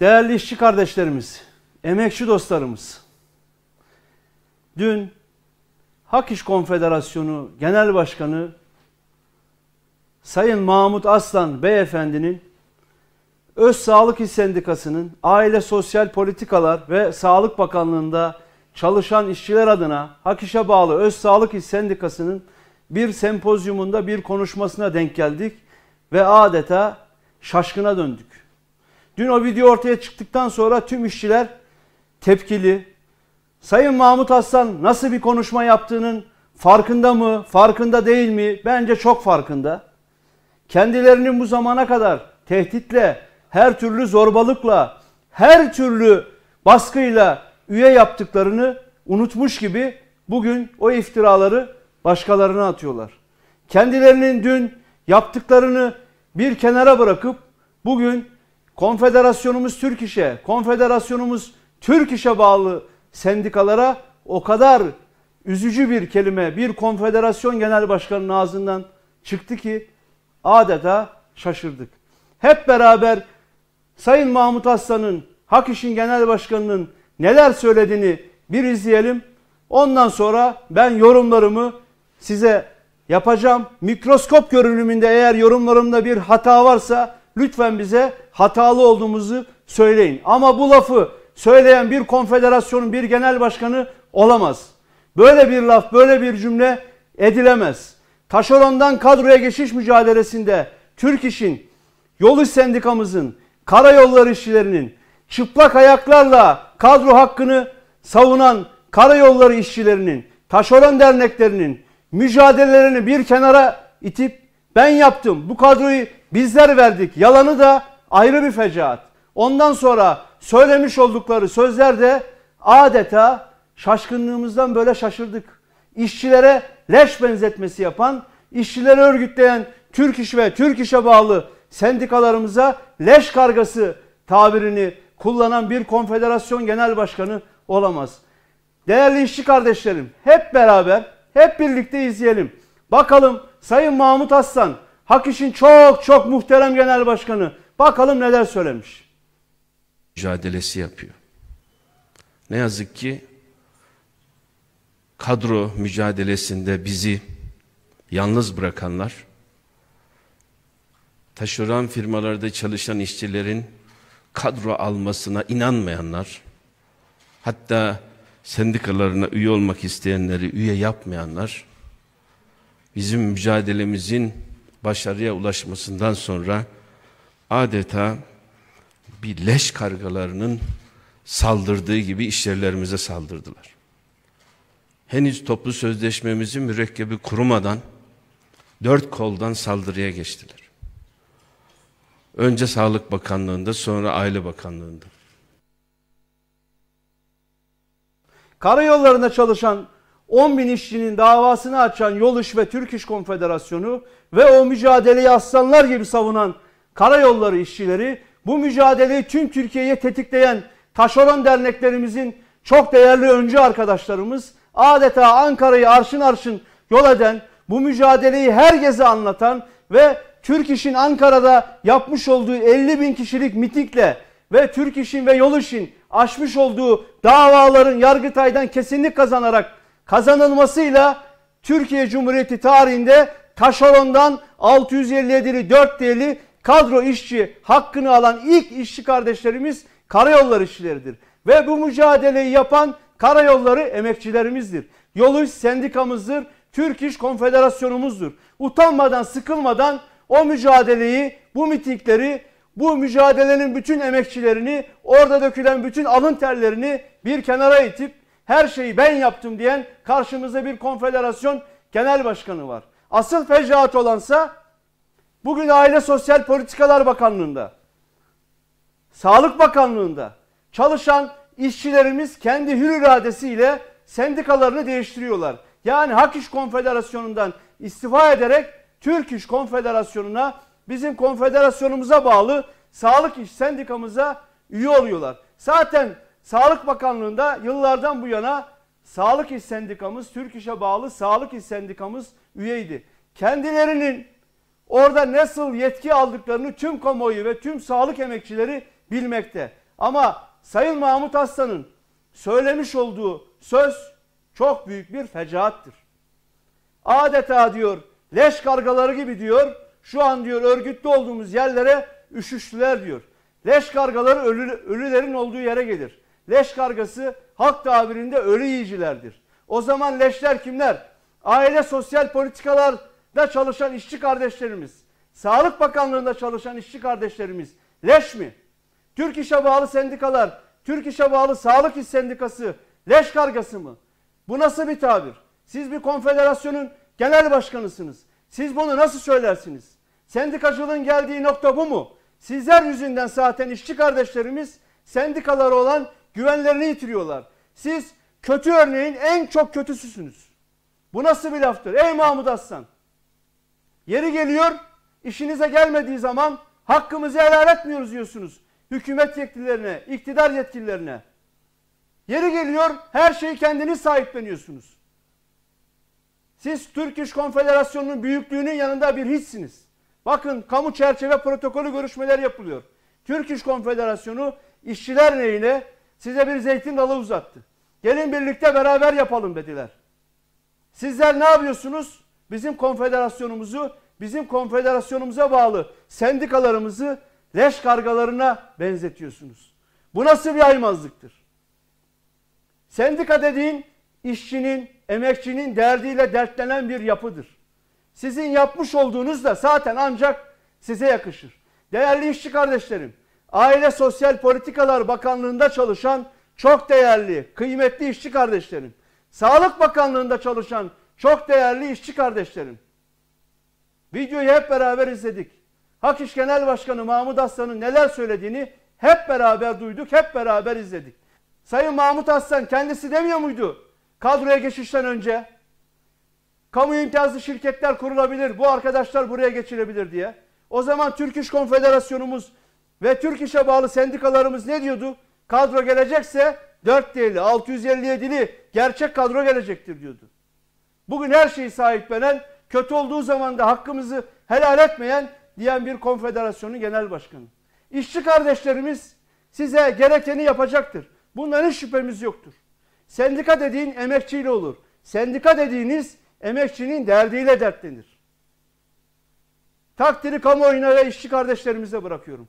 Değerli işçi kardeşlerimiz, emekçi dostlarımız, dün Hak İş Konfederasyonu Genel Başkanı Sayın Mahmut Aslan Beyefendinin Öz Sağlık İş Sendikası'nın Aile Sosyal Politikalar ve Sağlık Bakanlığı'nda çalışan işçiler adına Hak İş'e bağlı Öz Sağlık İş Sendikası'nın bir sempozyumunda bir konuşmasına denk geldik ve adeta şaşkına döndük. Dün o video ortaya çıktıktan sonra tüm işçiler tepkili. Sayın Mahmut Aslan nasıl bir konuşma yaptığının farkında mı, farkında değil mi? Bence çok farkında. Kendilerinin bu zamana kadar tehditle, her türlü zorbalıkla, her türlü baskıyla üye yaptıklarını unutmuş gibi bugün o iftiraları başkalarına atıyorlar. Kendilerinin dün yaptıklarını bir kenara bırakıp bugün Konfederasyonumuz Türk İş'e, konfederasyonumuz Türk İş'e bağlı sendikalara o kadar üzücü bir kelime, bir konfederasyon genel başkanının ağzından çıktı ki adeta şaşırdık. Hep beraber Sayın Mahmut Aslan'ın, Hak İş'in genel başkanının neler söylediğini bir izleyelim. Ondan sonra ben yorumlarımı size yapacağım. Mikroskop görünümünde eğer yorumlarımda bir hata varsa Lütfen bize hatalı olduğumuzu söyleyin. Ama bu lafı söyleyen bir konfederasyonun bir genel başkanı olamaz. Böyle bir laf, böyle bir cümle edilemez. Taşerondan kadroya geçiş mücadelesinde Türk İş'in, Yol iş Sendikamızın, karayollar işçilerinin çıplak ayaklarla kadro hakkını savunan karayolları işçilerinin, taşeron derneklerinin mücadelelerini bir kenara itip ben yaptım, bu kadroyu Bizler verdik. Yalanı da ayrı bir fecaat. Ondan sonra söylemiş oldukları sözler de adeta şaşkınlığımızdan böyle şaşırdık. İşçilere leş benzetmesi yapan, işçileri örgütleyen Türk İş ve Türk İş'e bağlı sendikalarımıza leş kargası tabirini kullanan bir konfederasyon genel başkanı olamaz. Değerli işçi kardeşlerim hep beraber hep birlikte izleyelim. Bakalım Sayın Mahmut Aslan Hak işin çok çok muhterem genel başkanı. Bakalım neler söylemiş. Mücadelesi yapıyor. Ne yazık ki kadro mücadelesinde bizi yalnız bırakanlar, taşıran firmalarda çalışan işçilerin kadro almasına inanmayanlar, hatta sendikalarına üye olmak isteyenleri üye yapmayanlar, bizim mücadelemizin başarıya ulaşmasından sonra adeta bir leş kargalarının saldırdığı gibi işyerlerimize saldırdılar. Henüz toplu sözleşmemizin mürekkebi kurumadan dört koldan saldırıya geçtiler. Önce Sağlık Bakanlığı'nda sonra Aile Bakanlığı'nda. Karayollarında çalışan 10 bin işçinin davasını açan Yol İş ve Türk İş Konfederasyonu ve o mücadeleyi aslanlar gibi savunan karayolları işçileri bu mücadeleyi tüm Türkiye'ye tetikleyen taşeron derneklerimizin çok değerli öncü arkadaşlarımız adeta Ankara'yı arşın arşın yol eden bu mücadeleyi herkese anlatan ve Türk İş'in Ankara'da yapmış olduğu 50 bin kişilik mitikle ve Türk İş'in ve Yol İş'in açmış olduğu davaların Yargıtay'dan kesinlik kazanarak kazanılmasıyla Türkiye Cumhuriyeti tarihinde taşerondan 657'li 4 değerli kadro işçi hakkını alan ilk işçi kardeşlerimiz karayolları işçileridir. Ve bu mücadeleyi yapan karayolları emekçilerimizdir. Yol sendikamızdır. Türk İş Konfederasyonumuzdur. Utanmadan, sıkılmadan o mücadeleyi, bu mitingleri, bu mücadelenin bütün emekçilerini, orada dökülen bütün alın terlerini bir kenara itip her şeyi ben yaptım diyen karşımızda bir konfederasyon genel başkanı var. Asıl fecaat olansa bugün Aile Sosyal Politikalar Bakanlığı'nda, Sağlık Bakanlığı'nda çalışan işçilerimiz kendi hür iradesiyle sendikalarını değiştiriyorlar. Yani Hak İş Konfederasyonu'ndan istifa ederek Türk İş Konfederasyonu'na bizim konfederasyonumuza bağlı sağlık iş sendikamıza üye oluyorlar. Zaten Sağlık Bakanlığı'nda yıllardan bu yana Sağlık İş Sendikamız, Türk İş'e bağlı Sağlık İş Sendikamız üyeydi. Kendilerinin orada nasıl yetki aldıklarını tüm kamuoyu ve tüm sağlık emekçileri bilmekte. Ama Sayın Mahmut Aslan'ın söylemiş olduğu söz çok büyük bir fecaattır. Adeta diyor leş kargaları gibi diyor şu an diyor örgütlü olduğumuz yerlere üşüştüler diyor. Leş kargaları ölü, ölülerin olduğu yere gelir. Leş kargası halk tabirinde ölü yiyicilerdir. O zaman leşler kimler? Aile sosyal politikalarda çalışan işçi kardeşlerimiz, Sağlık Bakanlığı'nda çalışan işçi kardeşlerimiz leş mi? Türk İş'e bağlı sendikalar, Türk İş'e bağlı Sağlık İş Sendikası leş kargası mı? Bu nasıl bir tabir? Siz bir konfederasyonun genel başkanısınız. Siz bunu nasıl söylersiniz? Sendikacılığın geldiği nokta bu mu? Sizler yüzünden zaten işçi kardeşlerimiz sendikaları olan güvenlerini yitiriyorlar. Siz kötü örneğin en çok kötüsüsünüz. Bu nasıl bir laftır? Ey Mahmud Aslan! Yeri geliyor, işinize gelmediği zaman hakkımızı helal etmiyoruz diyorsunuz. Hükümet yetkililerine, iktidar yetkililerine. Yeri geliyor, her şeyi kendiniz sahipleniyorsunuz. Siz Türk İş Konfederasyonu'nun büyüklüğünün yanında bir hissiniz. Bakın kamu çerçeve protokolü görüşmeler yapılıyor. Türk İş Konfederasyonu işçiler neyine Size bir zeytin dalı uzattı. Gelin birlikte beraber yapalım dediler. Sizler ne yapıyorsunuz? Bizim konfederasyonumuzu, bizim konfederasyonumuza bağlı sendikalarımızı leş kargalarına benzetiyorsunuz. Bu nasıl bir aymazlıktır? Sendika dediğin işçinin, emekçinin derdiyle dertlenen bir yapıdır. Sizin yapmış olduğunuz da zaten ancak size yakışır. Değerli işçi kardeşlerim, Aile Sosyal Politikalar Bakanlığı'nda çalışan çok değerli, kıymetli işçi kardeşlerim. Sağlık Bakanlığı'nda çalışan çok değerli işçi kardeşlerim. Videoyu hep beraber izledik. Hak İş Genel Başkanı Mahmut Aslan'ın neler söylediğini hep beraber duyduk, hep beraber izledik. Sayın Mahmut Aslan kendisi demiyor muydu? Kadroya geçişten önce kamu imtiyazlı şirketler kurulabilir, bu arkadaşlar buraya geçilebilir diye. O zaman Türk İş Konfederasyonumuz ve Türk İş'e bağlı sendikalarımız ne diyordu? Kadro gelecekse 4 değil 657'li gerçek kadro gelecektir diyordu. Bugün her şeyi sahiplenen, kötü olduğu zaman da hakkımızı helal etmeyen diyen bir konfederasyonun genel başkanı. İşçi kardeşlerimiz size gerekeni yapacaktır. Bundan hiç şüphemiz yoktur. Sendika dediğin emekçiyle olur. Sendika dediğiniz emekçinin derdiyle dertlenir. Takdiri kamuoyuna ve işçi kardeşlerimize bırakıyorum.